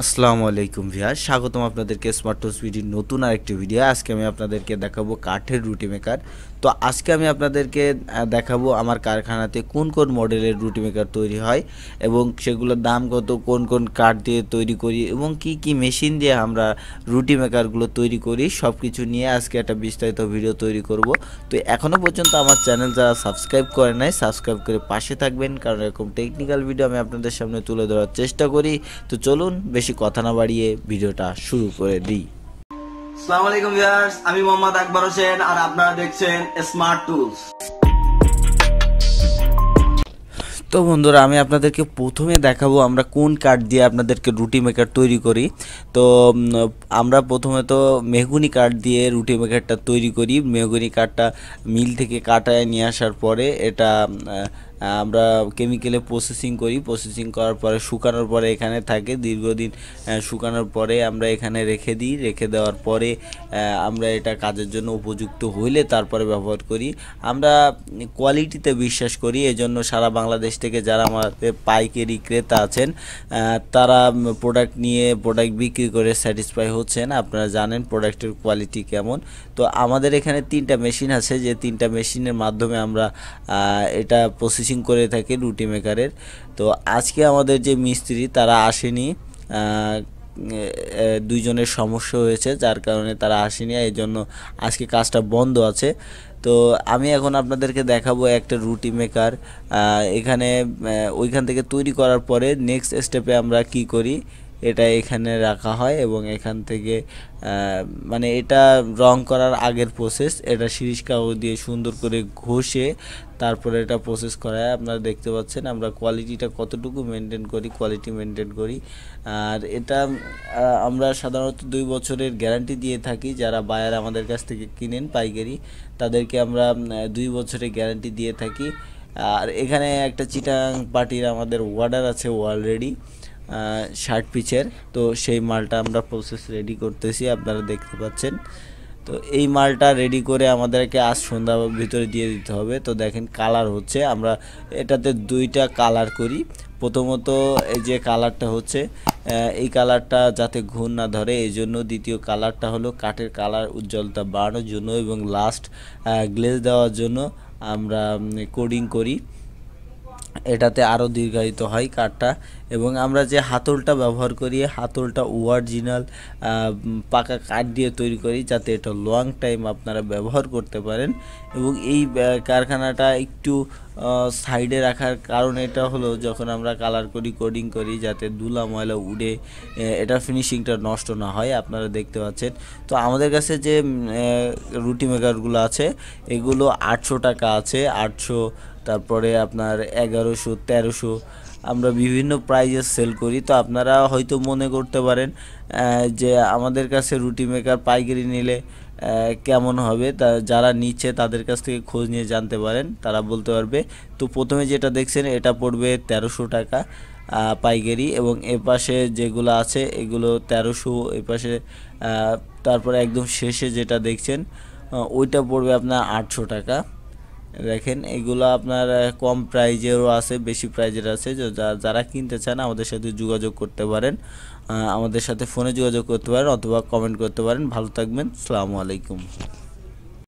আসসালামু আলাইকুম ভিয়া স্বাগতম আপনাদেরকে স্মার্ট ভিডিও ভিডির নতুন আরেকটি ভিডিও আজকে আমি আপনাদেরকে দেখাবো কাঠের রুটি মেকার তো আজকে আমি আপনাদেরকে দেখাবো আমার কারখানাতে কোন কোন মডেলের রুটি মেকার তৈরি হয় এবং সেগুলোর দাম কত কোন কোন কাঠ দিয়ে তৈরি করি এবং কি কি মেশিন দিয়ে আমরা রুটি মেকারগুলো তৈরি করি সব কিছু নিয়ে আজকে একটা বিস্তারিত ভিডিও তৈরি করব তো এখনও পর্যন্ত আমার চ্যানেল যারা সাবস্ক্রাইব করে নাই সাবস্ক্রাইব করে পাশে থাকবেন কারণ এরকম টেকনিক্যাল ভিডিও আমি আপনাদের সামনে তুলে ধরার চেষ্টা করি তো চলুন বেশি কথা না বাড়িয়ে ভিডিওটা শুরু করে দিই আসসালামু আলাইকুম ভিউয়ার্স আমি মোহাম্মদ আকবর হোসেন আর আপনারা দেখছেন স্মার্ট টুলস তো বন্ধুরা আমি আপনাদেরকে প্রথমে দেখাবো আমরা কোন কাঠ দিয়ে আপনাদেরকে রুটি মেকার তৈরি করি তো আমরা প্রথমে তো মেহগুনি কাঠ দিয়ে রুটি মেকারটা তৈরি করি মেহগুনি কাঠটা মিল থেকে কাটায় নিয়ে আসার পরে এটা আমরা কেমিক্যালে প্রসেসিং করি প্রসেসিং করার পরে শুকানোর পরে এখানে থাকে দীর্ঘদিন শুকানোর পরে আমরা এখানে রেখে দিই রেখে দেওয়ার পরে আমরা এটা কাজের জন্য উপযুক্ত হইলে তারপরে ব্যবহার করি আমরা কোয়ালিটিতে বিশ্বাস করি এজন্য সারা বাংলাদেশ থেকে যারা আমাদের পাইকারি ক্রেতা আছেন তারা প্রোডাক্ট নিয়ে প্রোডাক্ট বিক্রি করে স্যাটিসফাই হচ্ছেন আপনারা জানেন প্রোডাক্টের কোয়ালিটি কেমন তো আমাদের এখানে তিনটা মেশিন আছে যে তিনটা মেশিনের মাধ্যমে আমরা এটা প্রসেসিং ফিনিশিং করে থাকি রুটি মেকারের তো আজকে আমাদের যে মিস্ত্রি তারা আসেনি দুইজনের সমস্যা হয়েছে যার কারণে তারা আসেনি এই জন্য আজকে কাজটা বন্ধ আছে তো আমি এখন আপনাদেরকে দেখাবো একটা রুটি মেকার এখানে ওইখান থেকে তৈরি করার পরে নেক্সট স্টেপে আমরা কি করি এটা এখানে রাখা হয় এবং এখান থেকে মানে এটা রং করার আগের প্রসেস এটা শিরিষ কাগজ দিয়ে সুন্দর করে ঘষে তারপরে এটা প্রসেস করায় আপনারা দেখতে পাচ্ছেন আমরা কোয়ালিটিটা কতটুকু মেনটেন করি কোয়ালিটি মেনটেন করি আর এটা আমরা সাধারণত দুই বছরের গ্যারান্টি দিয়ে থাকি যারা বায়ার আমাদের কাছ থেকে কিনেন পাইকারি তাদেরকে আমরা দুই বছরের গ্যারান্টি দিয়ে থাকি আর এখানে একটা চিটাং পার্টির আমাদের অর্ডার আছে অলরেডি ষাট পিচের তো সেই মালটা আমরা প্রসেস রেডি করতেছি আপনারা দেখতে পাচ্ছেন তো এই মালটা রেডি করে আমাদেরকে আজ সন্ধ্যা ভিতরে দিয়ে দিতে হবে তো দেখেন কালার হচ্ছে আমরা এটাতে দুইটা কালার করি প্রথমত এই যে কালারটা হচ্ছে এই কালারটা যাতে ঘুণ না ধরে এই জন্য দ্বিতীয় কালারটা হলো কাঠের কালার উজ্জ্বলতা বাড়ানোর জন্য এবং লাস্ট গ্লেজ দেওয়ার জন্য আমরা কোডিং করি এটাতে আরও দীর্ঘায়িত হয় কাঠটা এবং আমরা যে হাতলটা ব্যবহার করি হাতলটা অরিজিনাল পাকা কাঠ দিয়ে তৈরি করি যাতে এটা লং টাইম আপনারা ব্যবহার করতে পারেন এবং এই কারখানাটা একটু সাইডে রাখার কারণ এটা হলো যখন আমরা কালার করি কোডিং করি যাতে দুলা ময়লা উড়ে এটা ফিনিশিংটা নষ্ট না হয় আপনারা দেখতে পাচ্ছেন তো আমাদের কাছে যে রুটি মেকারগুলো আছে এগুলো আটশো টাকা আছে আটশো তারপরে আপনার এগারোশো তেরোশো আমরা বিভিন্ন প্রাইজে সেল করি তো আপনারা হয়তো মনে করতে পারেন যে আমাদের কাছে রুটি মেকার পাইকারি নিলে কেমন হবে তা যারা নিচ্ছে তাদের কাছ থেকে খোঁজ নিয়ে জানতে পারেন তারা বলতে পারবে তো প্রথমে যেটা দেখছেন এটা পড়বে তেরোশো টাকা পাইকারি এবং এ পাশে যেগুলো আছে এগুলো তেরোশো এ পাশে তারপরে একদম শেষে যেটা দেখছেন ওইটা পড়বে আপনার আটশো টাকা দেখেন এগুলো আপনার কম প্রাইজেরও আছে বেশি প্রাইজের আছে যারা কিনতে চান আমাদের সাথে যোগাযোগ করতে পারেন আমাদের সাথে ফোনে যোগাযোগ করতে পারেন অথবা কমেন্ট করতে পারেন ভালো থাকবেন সালামু আলাইকুম